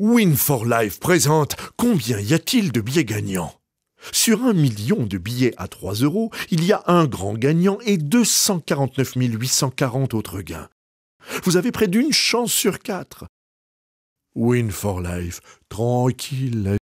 Win for Life présente Combien y a-t-il de billets gagnants Sur un million de billets à 3 euros, il y a un grand gagnant et 249 840 autres gains. Vous avez près d'une chance sur quatre. Win for Life, tranquille,